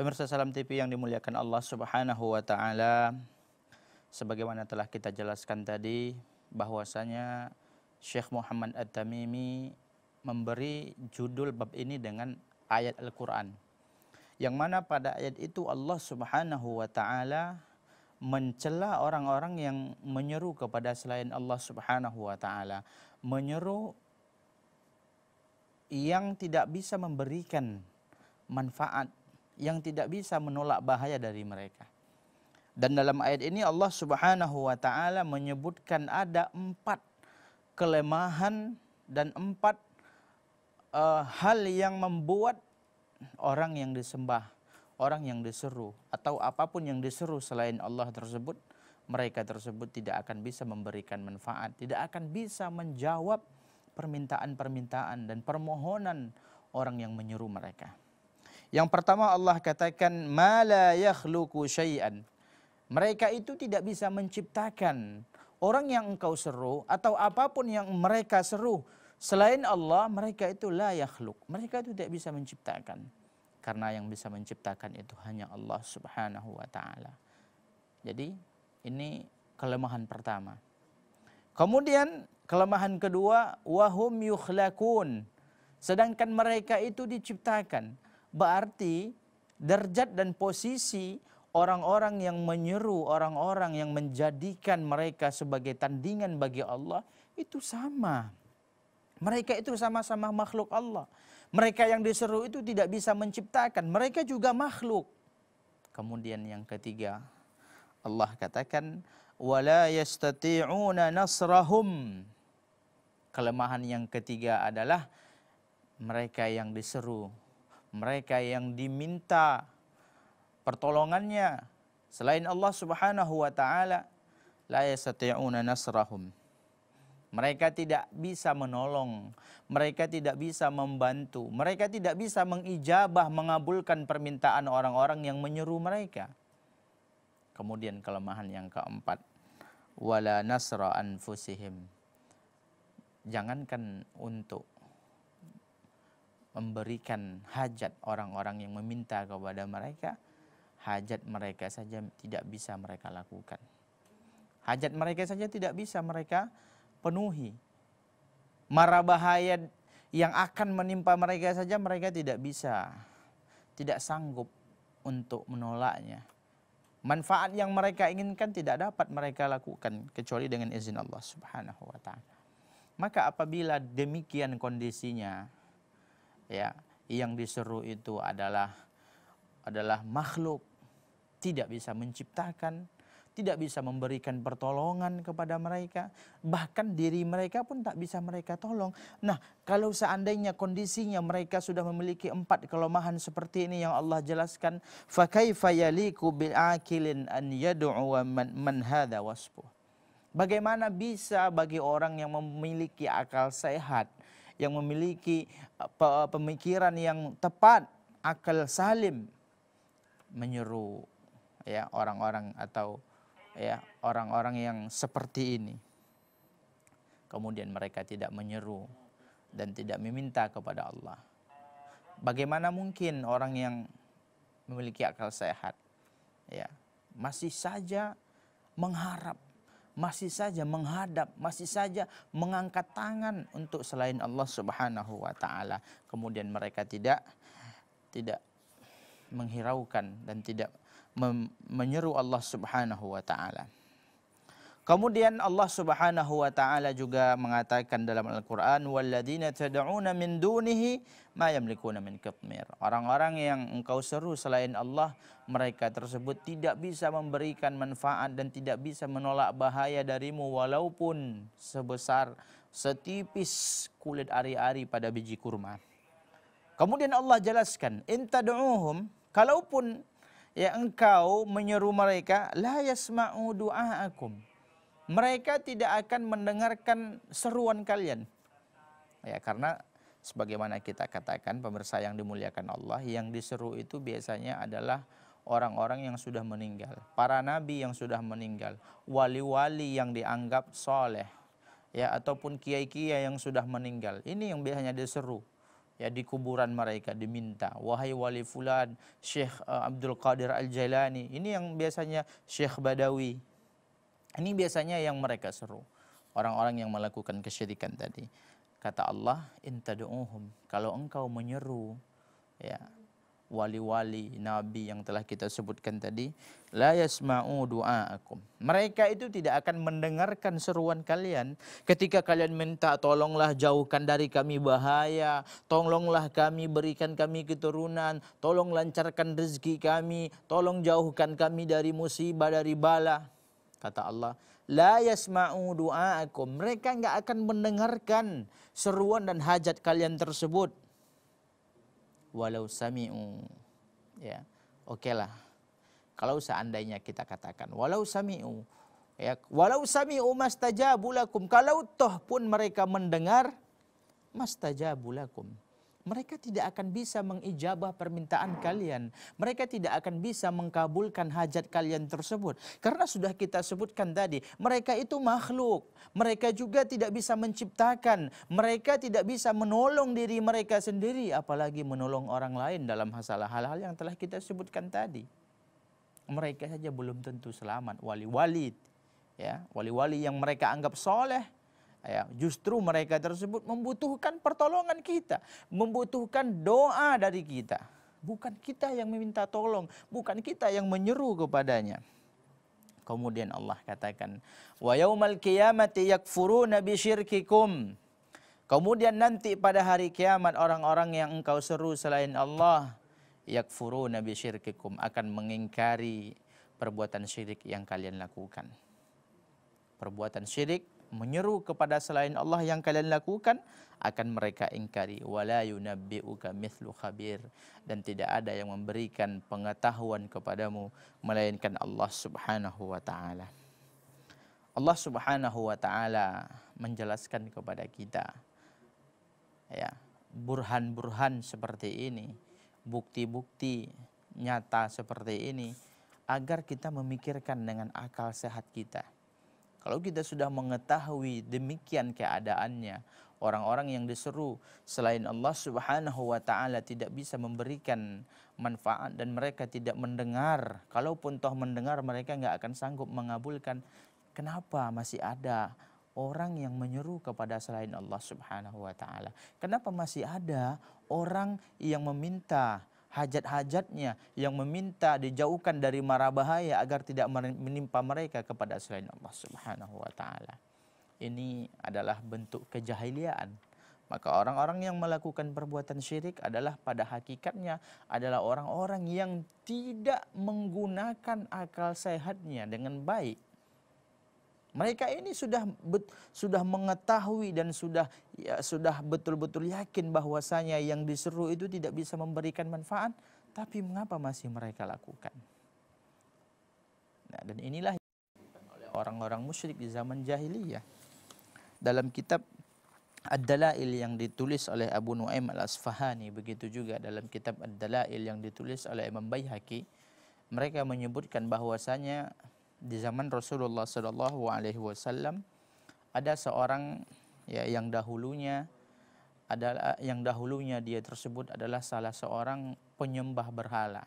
Pemirsa Salam TV yang dimuliakan Allah Subhanahu wa taala, sebagaimana telah kita jelaskan tadi bahwasanya Syekh Muhammad At-Tamimi memberi judul bab ini dengan ayat Al-Qur'an. Yang mana pada ayat itu Allah Subhanahu wa taala mencela orang-orang yang menyeru kepada selain Allah Subhanahu wa taala, menyeru yang tidak bisa memberikan manfaat yang tidak bisa menolak bahaya dari mereka. Dan dalam ayat ini Allah Subhanahu wa taala menyebutkan ada empat kelemahan dan empat uh, hal yang membuat orang yang disembah, orang yang diseru atau apapun yang diseru selain Allah tersebut mereka tersebut tidak akan bisa memberikan manfaat, tidak akan bisa menjawab permintaan-permintaan dan permohonan orang yang menyuruh mereka. Yang pertama Allah katakan mala yakhluqu syai'an. Mereka itu tidak bisa menciptakan orang yang engkau seru atau apapun yang mereka seru selain Allah mereka itu la yakhluq. Mereka itu tidak bisa menciptakan. Karena yang bisa menciptakan itu hanya Allah Subhanahu wa taala. Jadi ini kelemahan pertama. Kemudian kelemahan kedua wahum yukhlakun. Sedangkan mereka itu diciptakan. Berarti derajat dan posisi orang-orang yang menyeru, orang-orang yang menjadikan mereka sebagai tandingan bagi Allah itu sama. Mereka itu sama-sama makhluk Allah. Mereka yang diseru itu tidak bisa menciptakan, mereka juga makhluk. Kemudian yang ketiga, Allah katakan wala yastati'una nasrahum. Kelemahan yang ketiga adalah mereka yang diseru mereka yang diminta pertolongannya selain Allah Subhanahu wa taala la yastati'una nasrahum. Mereka tidak bisa menolong, mereka tidak bisa membantu, mereka tidak bisa mengijabah, mengabulkan permintaan orang-orang yang menyeru mereka. Kemudian kelemahan yang keempat, wala nasra anfusihim. Jangankan untuk memberikan hajat orang-orang yang meminta kepada mereka, hajat mereka saja tidak bisa mereka lakukan. Hajat mereka saja tidak bisa mereka penuhi. Mara bahaya yang akan menimpa mereka saja mereka tidak bisa, tidak sanggup untuk menolaknya. Manfaat yang mereka inginkan tidak dapat mereka lakukan kecuali dengan izin Allah Subhanahu wa taala. Maka apabila demikian kondisinya, ya yang diseru itu adalah adalah makhluk tidak bisa menciptakan tidak bisa memberikan pertolongan kepada mereka bahkan diri mereka pun tak bisa mereka tolong nah kalau seandainya kondisinya mereka sudah memiliki empat kelemahan seperti ini yang Allah jelaskan fakaifa yaliku bil akilin an yad'u man, man hadha wasbu Bagaimana bisa bagi orang yang memiliki akal sehat yang memiliki eh, eh, pemikiran yang tepat, akal salim menyeru ya orang-orang atau ya orang-orang yang seperti ini. Kemudian mereka tidak menyeru dan tidak meminta kepada Allah. Bagaimana mungkin orang yang memiliki akal sehat ya masih saja mengharap masih saja menghadap, masih saja mengangkat tangan untuk selain Allah Subhanahu wa taala. Kemudian mereka tidak tidak menghiraukan dan tidak menyeru Allah Subhanahu wa taala. Kemudian Allah Subhanahu wa taala juga mengatakan dalam Al-Qur'an walladzina tad'una min dunihi ma yamlikuna min qitmir. Orang-orang yang engkau seru selain Allah, mereka tersebut tidak bisa memberikan manfaat dan tidak bisa menolak bahaya darimu walaupun sebesar setipis kulit ari-ari pada biji kurma. Kemudian Allah jelaskan, in tad'uhum kalaupun ya engkau menyeru mereka la yasma'u du'aakum mereka tidak akan mendengarkan seruan kalian. Ya, karena sebagaimana kita katakan pemirsa yang dimuliakan Allah, yang diseru itu biasanya adalah orang-orang yang sudah meninggal, para nabi yang sudah meninggal, wali-wali yang dianggap soleh, ya ataupun kiai-kiai yang sudah meninggal. Ini yang biasanya diseru ya di kuburan mereka diminta wahai wali fulan Syekh eh, Abdul Qadir Al Jailani ini yang biasanya Syekh Badawi ini biasanya yang mereka seru. Orang-orang yang melakukan kesyirikan tadi. Kata Allah, intadu'uhum. Kalau engkau menyeru, ya, wali-wali, nabi yang telah kita sebutkan tadi, la yasma'u du'aakum. Mereka itu tidak akan mendengarkan seruan kalian ketika kalian minta tolonglah jauhkan dari kami bahaya, tolonglah kami berikan kami keturunan, tolong lancarkan rezeki kami, tolong jauhkan kami dari musibah, dari bala. Kata Allah, la yasma'u du'aakum. Mereka nggak akan mendengarkan seruan dan hajat kalian tersebut. Walau sami'u. Ya, oke lah. Kalau seandainya kita katakan, walau sami'u. Ya, walau sami'u mastajabu lakum. Kalau toh pun mereka mendengar, mastajabu lakum mereka tidak akan bisa mengijabah permintaan kalian. Mereka tidak akan bisa mengkabulkan hajat kalian tersebut. Karena sudah kita sebutkan tadi, mereka itu makhluk. Mereka juga tidak bisa menciptakan. Mereka tidak bisa menolong diri mereka sendiri, apalagi menolong orang lain dalam masalah hal-hal yang telah kita sebutkan tadi. Mereka saja belum tentu selamat. Wali-wali, ya, wali-wali yang mereka anggap soleh, Ya, justru mereka tersebut membutuhkan pertolongan kita, membutuhkan doa dari kita. Bukan kita yang meminta tolong, bukan kita yang menyeru kepadanya. Kemudian Allah katakan, "Wa yaumal qiyamati yakfuruna bi syirkikum." Kemudian nanti pada hari kiamat orang-orang yang engkau seru selain Allah yakfuru nabi syirkikum akan mengingkari perbuatan syirik yang kalian lakukan. Perbuatan syirik menyeru kepada selain Allah yang kalian lakukan akan mereka ingkari wala yunabbi'uka mithlu khabir dan tidak ada yang memberikan pengetahuan kepadamu melainkan Allah Subhanahu wa taala. Allah Subhanahu wa taala menjelaskan kepada kita ya burhan-burhan seperti ini, bukti-bukti nyata seperti ini agar kita memikirkan dengan akal sehat kita kalau kita sudah mengetahui demikian keadaannya, orang-orang yang diseru selain Allah Subhanahu wa taala tidak bisa memberikan manfaat dan mereka tidak mendengar. Kalaupun toh mendengar mereka nggak akan sanggup mengabulkan. Kenapa masih ada orang yang menyeru kepada selain Allah Subhanahu wa taala? Kenapa masih ada orang yang meminta hajat-hajatnya yang meminta dijauhkan dari mara bahaya agar tidak menimpa mereka kepada selain Allah Subhanahu wa taala. Ini adalah bentuk kejahiliaan. Maka orang-orang yang melakukan perbuatan syirik adalah pada hakikatnya adalah orang-orang yang tidak menggunakan akal sehatnya dengan baik mereka ini sudah sudah mengetahui dan sudah ya, sudah betul-betul yakin bahwasanya yang diseru itu tidak bisa memberikan manfaat, tapi mengapa masih mereka lakukan? Nah, dan inilah orang-orang musyrik di zaman jahiliyah. Dalam kitab Ad-Dalail yang ditulis oleh Abu Nuaim Al-Asfahani, begitu juga dalam kitab Ad-Dalail yang ditulis oleh Imam Baihaqi, mereka menyebutkan bahwasanya di zaman Rasulullah Shallallahu Alaihi Wasallam ada seorang ya yang dahulunya adalah yang dahulunya dia tersebut adalah salah seorang penyembah berhala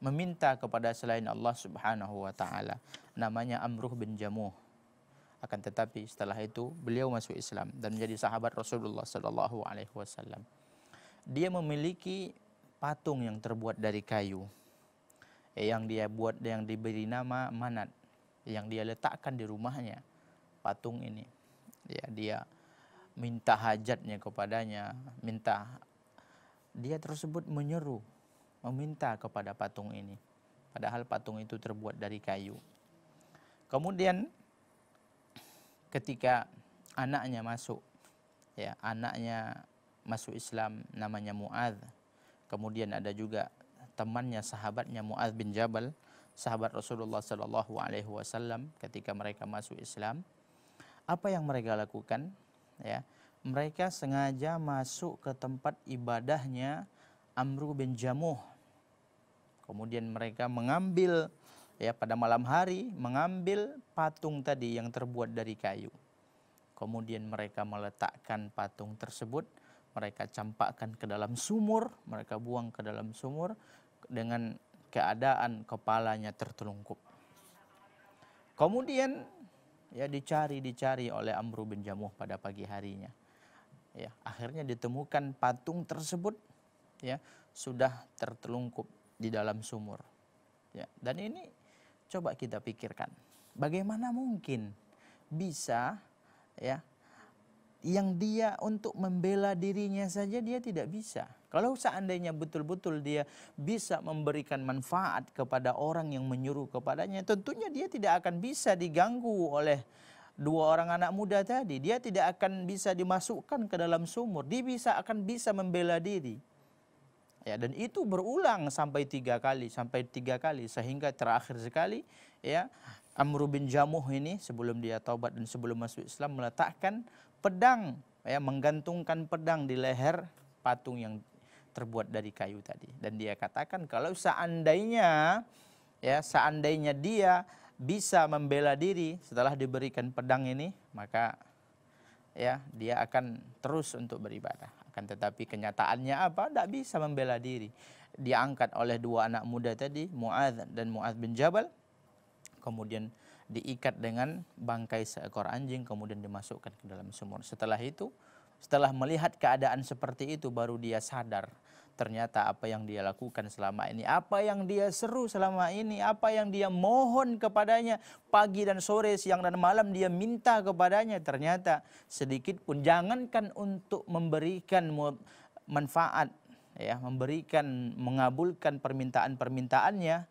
meminta kepada selain Allah Subhanahu wa taala namanya Amruh bin Jamuh akan tetapi setelah itu beliau masuk Islam dan menjadi sahabat Rasulullah Shallallahu alaihi wasallam dia memiliki patung yang terbuat dari kayu Eh, yang dia buat yang diberi nama manat yang dia letakkan di rumahnya patung ini ya dia minta hajatnya kepadanya minta dia tersebut menyeru meminta kepada patung ini padahal patung itu terbuat dari kayu kemudian ketika anaknya masuk ya anaknya masuk Islam namanya Muadz kemudian ada juga temannya sahabatnya Muaz bin Jabal, sahabat Rasulullah Shallallahu Alaihi Wasallam ketika mereka masuk Islam, apa yang mereka lakukan? Ya, mereka sengaja masuk ke tempat ibadahnya Amru bin Jamuh. Kemudian mereka mengambil ya pada malam hari mengambil patung tadi yang terbuat dari kayu. Kemudian mereka meletakkan patung tersebut, mereka campakkan ke dalam sumur, mereka buang ke dalam sumur, dengan keadaan kepalanya tertelungkup. Kemudian ya dicari-dicari oleh Amru bin Jamuh pada pagi harinya. Ya, akhirnya ditemukan patung tersebut ya sudah tertelungkup di dalam sumur. Ya, dan ini coba kita pikirkan, bagaimana mungkin bisa ya yang dia untuk membela dirinya saja dia tidak bisa. Kalau seandainya betul-betul dia bisa memberikan manfaat kepada orang yang menyuruh kepadanya, tentunya dia tidak akan bisa diganggu oleh dua orang anak muda tadi. Dia tidak akan bisa dimasukkan ke dalam sumur. Dia bisa akan bisa membela diri. Ya, dan itu berulang sampai tiga kali, sampai tiga kali sehingga terakhir sekali ya Amr bin Jamuh ini sebelum dia taubat dan sebelum masuk Islam meletakkan pedang ya menggantungkan pedang di leher patung yang terbuat dari kayu tadi dan dia katakan kalau seandainya ya seandainya dia bisa membela diri setelah diberikan pedang ini maka ya dia akan terus untuk beribadah akan tetapi kenyataannya apa tidak bisa membela diri diangkat oleh dua anak muda tadi Muadz dan Muadz bin Jabal kemudian diikat dengan bangkai seekor anjing kemudian dimasukkan ke dalam sumur. Setelah itu, setelah melihat keadaan seperti itu baru dia sadar ternyata apa yang dia lakukan selama ini, apa yang dia seru selama ini, apa yang dia mohon kepadanya pagi dan sore, siang dan malam dia minta kepadanya ternyata sedikit pun jangankan untuk memberikan manfaat ya, memberikan mengabulkan permintaan-permintaannya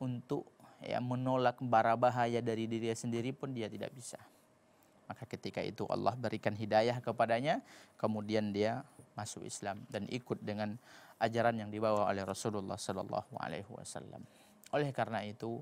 untuk ya menolak bara bahaya dari diri sendiri pun dia tidak bisa. Maka ketika itu Allah berikan hidayah kepadanya, kemudian dia masuk Islam dan ikut dengan ajaran yang dibawa oleh Rasulullah Sallallahu Alaihi Wasallam. Oleh karena itu,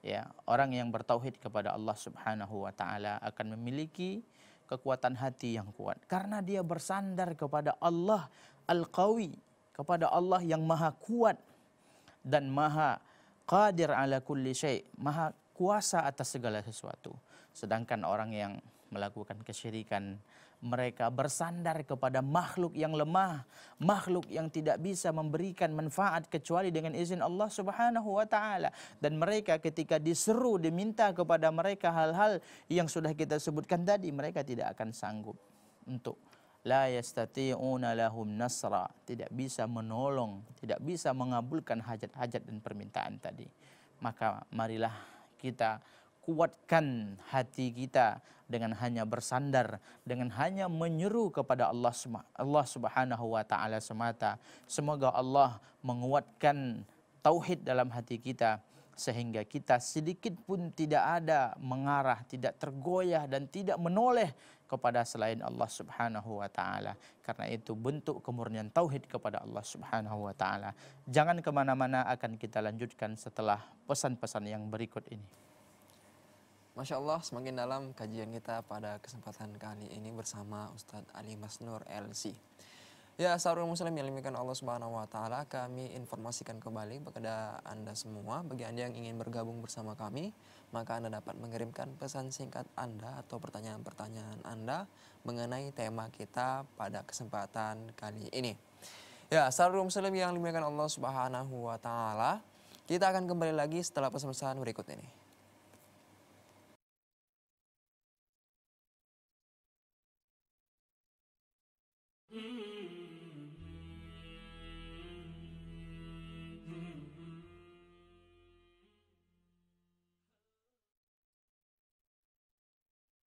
ya orang yang bertauhid kepada Allah Subhanahu Wa Taala akan memiliki kekuatan hati yang kuat karena dia bersandar kepada Allah Al Qawi, kepada Allah yang Maha Kuat dan Maha qadir ala kulli syai maha kuasa atas segala sesuatu sedangkan orang yang melakukan kesyirikan mereka bersandar kepada makhluk yang lemah makhluk yang tidak bisa memberikan manfaat kecuali dengan izin Allah Subhanahu wa taala dan mereka ketika diseru diminta kepada mereka hal-hal yang sudah kita sebutkan tadi mereka tidak akan sanggup untuk la yastati'una lahum nasra, tidak bisa menolong, tidak bisa mengabulkan hajat-hajat dan permintaan tadi. Maka marilah kita kuatkan hati kita dengan hanya bersandar, dengan hanya menyeru kepada Allah Allah Subhanahu wa taala semata. Semoga Allah menguatkan tauhid dalam hati kita sehingga kita sedikit pun tidak ada mengarah, tidak tergoyah dan tidak menoleh kepada selain Allah Subhanahu wa taala. Karena itu bentuk kemurnian tauhid kepada Allah Subhanahu wa taala. Jangan kemana mana akan kita lanjutkan setelah pesan-pesan yang berikut ini. Masya Allah, semakin dalam kajian kita pada kesempatan kali ini bersama Ustadz Ali Masnur LC. Ya, seluruh muslim yang dimiliki Allah Subhanahu wa taala, kami informasikan kembali kepada Anda semua bagi Anda yang ingin bergabung bersama kami maka Anda dapat mengirimkan pesan singkat Anda atau pertanyaan-pertanyaan Anda mengenai tema kita pada kesempatan kali ini. Ya, salam muslim yang dimuliakan Allah Subhanahu wa taala. Kita akan kembali lagi setelah pesan-pesan berikut ini.